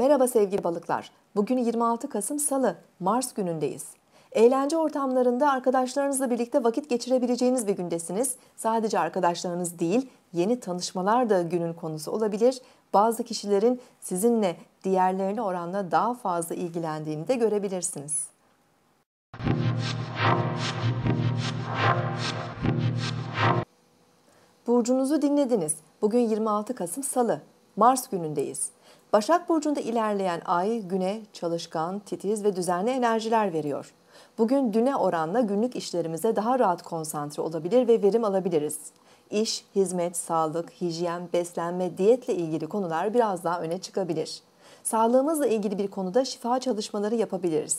Merhaba sevgili balıklar. Bugün 26 Kasım Salı, Mars günündeyiz. Eğlence ortamlarında arkadaşlarınızla birlikte vakit geçirebileceğiniz bir gündesiniz. Sadece arkadaşlarınız değil, yeni tanışmalar da günün konusu olabilir. Bazı kişilerin sizinle diğerlerine oranla daha fazla ilgilendiğini de görebilirsiniz. Burcunuzu dinlediniz. Bugün 26 Kasım Salı, Mars günündeyiz. Başak Burcu'nda ilerleyen ay güne çalışkan, titiz ve düzenli enerjiler veriyor. Bugün düne oranla günlük işlerimize daha rahat konsantre olabilir ve verim alabiliriz. İş, hizmet, sağlık, hijyen, beslenme, diyetle ilgili konular biraz daha öne çıkabilir. Sağlığımızla ilgili bir konuda şifa çalışmaları yapabiliriz.